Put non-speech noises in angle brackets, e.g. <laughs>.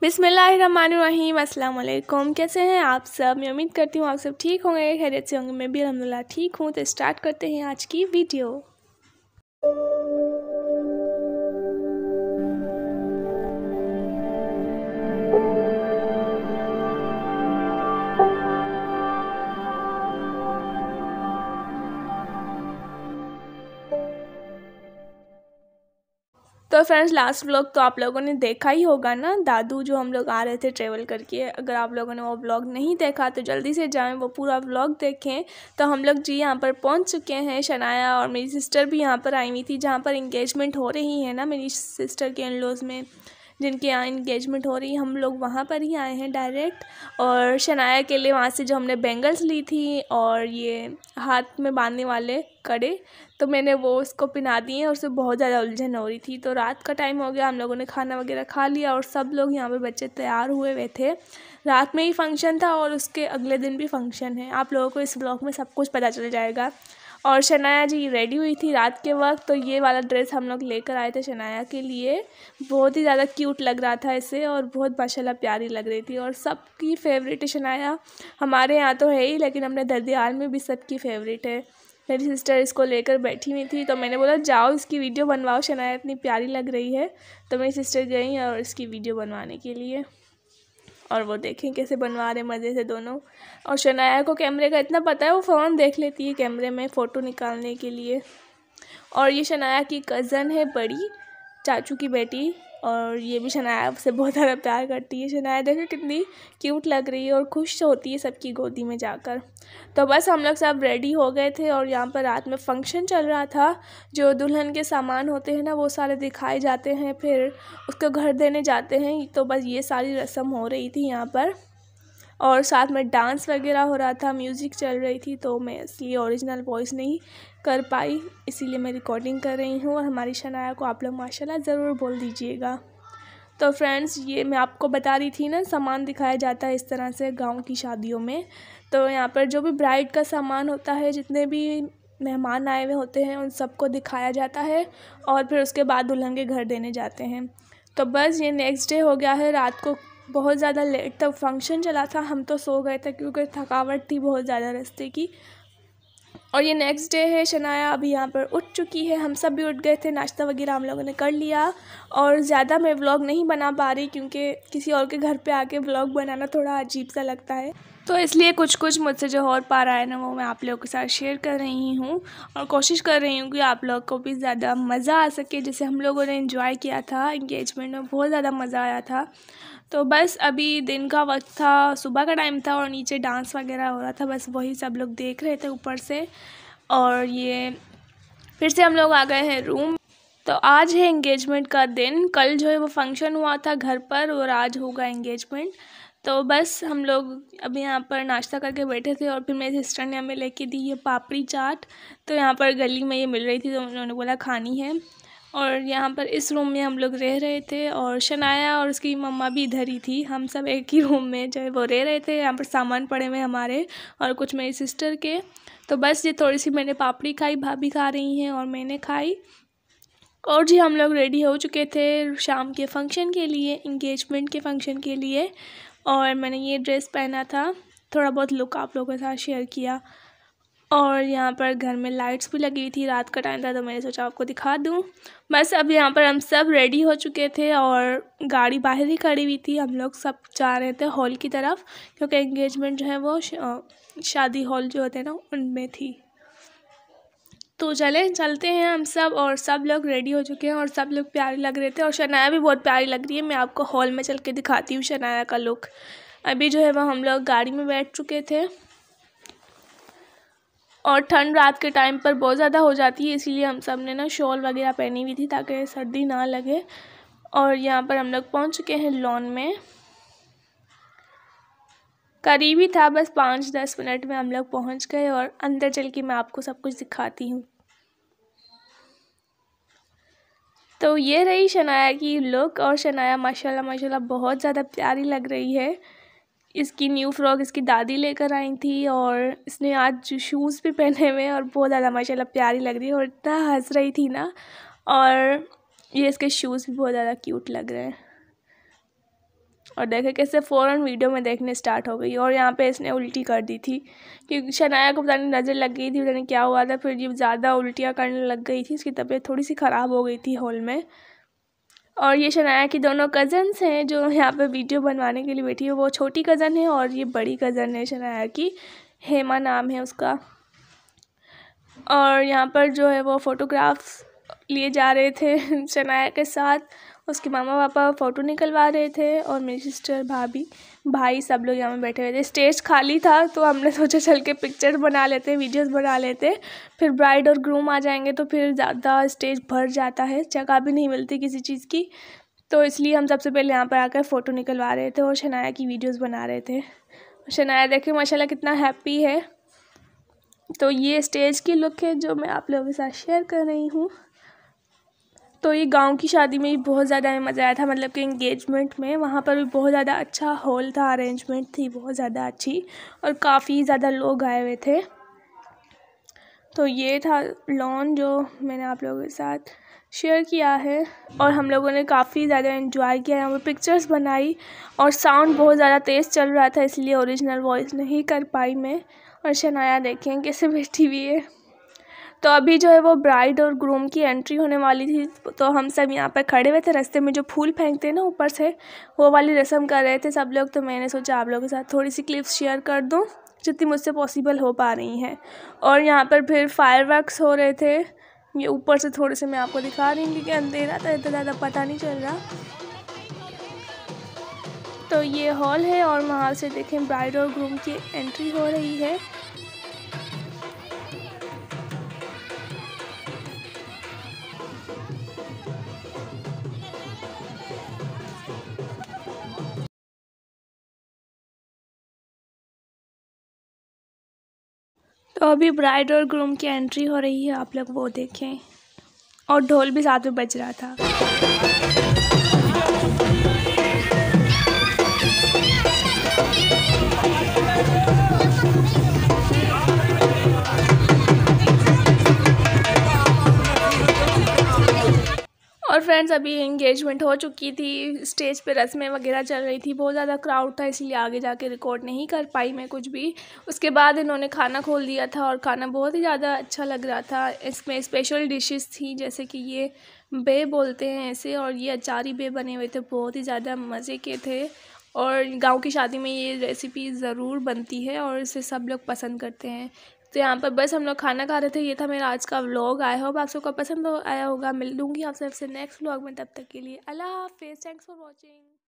बिसमीम अल्लाम कैसे हैं आप सब मैं उम्मीद करती हूँ आप सब ठीक होंगे खैरियत से होंगे मैं भी अलहमदिल्ला ठीक हूँ तो स्टार्ट करते हैं आज की वीडियो फ्रेंड्स लास्ट व्लॉग तो आप लोगों ने देखा ही होगा ना दादू जो हम लोग आ रहे थे ट्रेवल करके अगर आप लोगों ने वो व्लॉग नहीं देखा तो जल्दी से जाएं वो पूरा व्लॉग देखें तो हम लोग जी यहाँ पर पहुँच चुके हैं शनाया और मेरी सिस्टर भी यहाँ पर आई हुई थी जहाँ पर इंगेजमेंट हो रही है ना मेरी सिस्टर के इन लोज़ में जिनके यहाँ इंगेजमेंट हो रही हम लोग वहाँ पर ही आए हैं डायरेक्ट और शनाया के लिए वहाँ से जो हमने बैंगल्स ली थी और ये हाथ में बांधने वाले कड़े तो मैंने वो उसको पिना दिए और उससे बहुत ज़्यादा उलझन हो रही थी तो रात का टाइम हो गया हम लोगों ने खाना वगैरह खा लिया और सब लोग यहाँ पर बच्चे तैयार हुए हुए थे रात में ही फंक्शन था और उसके अगले दिन भी फंक्शन है आप लोगों को इस ब्लॉग में सब कुछ पता चल जाएगा और शनाया जी रेडी हुई थी रात के वक्त तो ये वाला ड्रेस हम लोग लेकर आए थे शनाया के लिए बहुत ही ज़्यादा क्यूट लग रहा था इसे और बहुत माशाला प्यारी लग रही थी और सबकी फेवरेट है शनाया हमारे यहाँ तो है ही लेकिन हमने दरदियाल में भी सबकी फेवरेट है मेरी सिस्टर इसको लेकर बैठी हुई थी तो मैंने बोला जाओ इसकी वीडियो बनवाओ शनाया इतनी प्यारी लग रही है तो मेरी सिस्टर गई और इसकी वीडियो बनवाने के लिए और वो देखें कैसे बनवा रहे मज़े से दोनों और शनाया को कैमरे का इतना पता है वो फ़ोन देख लेती है कैमरे में फ़ोटो निकालने के लिए और ये शनाया की कज़न है बड़ी चाचू की बेटी और ये भी शनाया उसे बहुत ज़्यादा प्यार करती है शनाया देखो कितनी क्यूट लग रही है और खुश होती है सबकी गोदी में जाकर तो बस हम लोग सब रेडी हो गए थे और यहाँ पर रात में फंक्शन चल रहा था जो दुल्हन के सामान होते हैं ना वो सारे दिखाए जाते हैं फिर उसको घर देने जाते हैं तो बस ये सारी रस्म हो रही थी यहाँ पर और साथ में डांस वगैरह हो रहा था म्यूज़िक चल रही थी तो मैं इसलिए ओरिजिनल वॉइस नहीं कर पाई इसीलिए मैं रिकॉर्डिंग कर रही हूँ और हमारी शनाया को आप लोग माशाल्लाह ज़रूर बोल दीजिएगा तो फ्रेंड्स ये मैं आपको बता रही थी ना सामान दिखाया जाता है इस तरह से गांव की शादियों में तो यहाँ पर जो भी ब्राइड का सामान होता है जितने भी मेहमान आए हुए होते हैं उन सबको दिखाया जाता है और फिर उसके बाद दुल्हन के घर देने जाते हैं तो बस ये नेक्स्ट डे हो गया है रात को बहुत ज़्यादा लेट तक फंक्शन चला था हम तो सो गए थे क्योंकि थकावट थी बहुत ज़्यादा रास्ते की और ये नेक्स्ट डे है शनाया अभी यहाँ पर उठ चुकी है हम सब भी उठ गए थे नाश्ता वगैरह हम लोगों ने कर लिया और ज़्यादा मैं व्लॉग नहीं बना पा रही क्योंकि किसी और के घर पे आके व्लॉग बनाना थोड़ा अजीब सा लगता है तो इसलिए कुछ कुछ मुझसे जो हो पा रहा है ना वो मैं आप लोगों के साथ शेयर कर रही हूँ और कोशिश कर रही हूँ कि आप लोग को भी ज़्यादा मज़ा आ सके जैसे हम लोगों ने इन्जॉय किया था इंगेजमेंट में बहुत ज़्यादा मज़ा आया था तो बस अभी दिन का वक्त था सुबह का टाइम था और नीचे डांस वगैरह हो रहा था बस वही सब लोग देख रहे थे ऊपर से और ये फिर से हम लोग आ गए हैं रूम तो आज है इंगेजमेंट का दिन कल जो है वो फंक्शन हुआ था घर पर और आज होगा इंगेजमेंट तो बस हम लोग अभी यहाँ पर नाश्ता करके बैठे थे और फिर मेरे सिस्टर ने हमें लेके दी ये पापड़ी चाट तो यहाँ पर गली में ये मिल रही थी तो उन्होंने बोला खानी है और यहाँ पर इस रूम में हम लोग रह रहे थे और शनाया और उसकी मम्मा भी इधर ही थी हम सब एक ही रूम में जो है वो रह रहे थे यहाँ पर सामान पड़े हुए हमारे और कुछ मेरी सिस्टर के तो बस ये थोड़ी सी मैंने पापड़ी खाई भाभी खा रही हैं और मैंने खाई और जी हम लोग रेडी हो चुके थे शाम के फंक्शन के लिए इंगेजमेंट के फंक्शन के लिए और मैंने ये ड्रेस पहना था थोड़ा बहुत लुक आप लोगों के साथ शेयर किया और यहाँ पर घर में लाइट्स भी लगी हुई थी रात का टाइम था तो मैंने सोचा आपको दिखा दूँ बस अब यहाँ पर हम सब रेडी हो चुके थे और गाड़ी बाहर ही खड़ी हुई थी हम लोग सब जा रहे थे हॉल की तरफ क्योंकि इंगेजमेंट जो है वो शादी हॉल जो होते हैं ना उनमें थी तो चले चलते हैं हम सब और सब लोग रेडी हो चुके हैं और सब लोग प्यारे लग रहे थे और शनाया भी बहुत प्यारी लग रही है मैं आपको हॉल में चल के दिखाती हूँ शनाया का लुक अभी जो है वह हम लोग गाड़ी में बैठ चुके थे और ठंड रात के टाइम पर बहुत ज़्यादा हो जाती है इसीलिए हम सब ने ना शॉल वगैरह पहनी हुई थी ताकि सर्दी ना लगे और यहाँ पर हम लोग पहुँच चुके हैं लॉन में करीब ही था बस पाँच दस मिनट में हम लोग पहुँच गए और अंदर चल के मैं आपको सब कुछ दिखाती हूँ तो ये रही शनाया की लुक और शनाया माशाल्लाह माशाल्लाह बहुत ज़्यादा प्यारी लग रही है इसकी न्यू फ्रॉक इसकी दादी लेकर आई थी और इसने आज शूज़ भी पहने हुए और बहुत ज़्यादा माशाल्लाह प्यारी लग रही है और इतना हंस रही थी ना और ये इसके शूज़ भी बहुत ज़्यादा क्यूट लग रहे हैं और देखे कैसे फ़ौरन वीडियो में देखने स्टार्ट हो गई और यहाँ पे इसने उल्टी कर दी थी क्योंकि शनाया को पता नहीं नज़र लग गई थी पता नहीं क्या हुआ था फिर ये ज़्यादा उल्टियाँ करने लग गई थी उसकी तबीयत थोड़ी सी ख़राब हो गई थी हॉल में और ये शनाया की दोनों कज़न्स हैं जो यहाँ पर वीडियो बनवाने के लिए बैठी है वो छोटी कज़न है और ये बड़ी कज़न है शनाया की हेमा नाम है उसका और यहाँ पर जो है वो फ़ोटोग्राफ्स लिए जा रहे थे <laughs> शनाया के साथ उसके मामा पापा फ़ोटो निकलवा रहे थे और मेरी सिस्टर भाभी भाई सब लोग यहाँ पर बैठे हुए थे स्टेज खाली था तो हमने सोचा चल के पिक्चर बना लेते हैं वीडियोस बना लेते हैं फिर ब्राइड और ग्रूम आ जाएंगे तो फिर ज़्यादा स्टेज भर जाता है जगह भी नहीं मिलती किसी चीज़ की तो इसलिए हम सबसे पहले यहाँ पर आकर फ़ोटो निकलवा रहे थे और शनाया की वीडियोज़ बना रहे थे शनाया देखे माशाला कितना हैप्पी है तो ये स्टेज की लुक है जो मैं आप लोगों के साथ शेयर कर रही हूँ तो ये गांव की शादी में भी बहुत ज़्यादा मज़ा आया था मतलब कि इंगेजमेंट में वहाँ पर भी बहुत ज़्यादा अच्छा हॉल था अरेंजमेंट थी बहुत ज़्यादा अच्छी और काफ़ी ज़्यादा लोग आए हुए थे तो ये था लॉन जो मैंने आप लोगों के साथ शेयर किया है और हम लोगों ने काफ़ी ज़्यादा इन्जॉय किया है हमें पिक्चर्स बनाई और साउंड बहुत ज़्यादा तेज़ चल रहा था इसलिए ओरिजिनल वॉइस नहीं कर पाई मैं और शनाया देखें कैसे बैठी हुई है तो अभी जो है वो ब्राइड और ग्रूम की एंट्री होने वाली थी तो हम सब यहाँ पर खड़े हुए थे रास्ते में जो फूल फेंकते हैं ना ऊपर से वो वाली रस्म कर रहे थे सब लोग तो मैंने सोचा आप लोगों के साथ थोड़ी सी क्लिप्स शेयर कर दूँ जितनी मुझसे पॉसिबल हो पा रही हैं और यहाँ पर फिर फायर हो रहे थे ये ऊपर से थोड़े से मैं आपको दिखा रही हूँ क्योंकि अंधेरा था तो इतना ज़्यादा पता नहीं चल रहा तो ये हॉल है और वहाँ से देखें ब्राइड और ग्रूम की एंट्री हो रही है तो अभी ब्राइड और ग्रूम की एंट्री हो रही है आप लोग वो देखें और ढोल भी साथ में बज रहा था फ्रेंड्स अभी इंगेजमेंट हो चुकी थी स्टेज पे रस्में वगैरह चल रही थी बहुत ज़्यादा क्राउड था इसलिए आगे जाके रिकॉर्ड नहीं कर पाई मैं कुछ भी उसके बाद इन्होंने खाना खोल दिया था और खाना बहुत ही ज़्यादा अच्छा लग रहा था इसमें स्पेशल डिशेस थी जैसे कि ये बे बोलते हैं ऐसे और ये अचारी बे बने हुए थे बहुत ही ज़्यादा मज़े के थे और गांव की शादी में ये रेसिपी ज़रूर बनती है और इसे सब लोग पसंद करते हैं तो यहाँ पर बस हम लोग खाना खा रहे थे ये था मेरा आज का व्लॉग आई होप आप सबको पसंद आया होगा मिल दूँगी आप सबसे नेक्स्ट व्लॉग में तब तक के लिए अल्लाह हाफिज़ थैंक्स फॉर वॉचिंग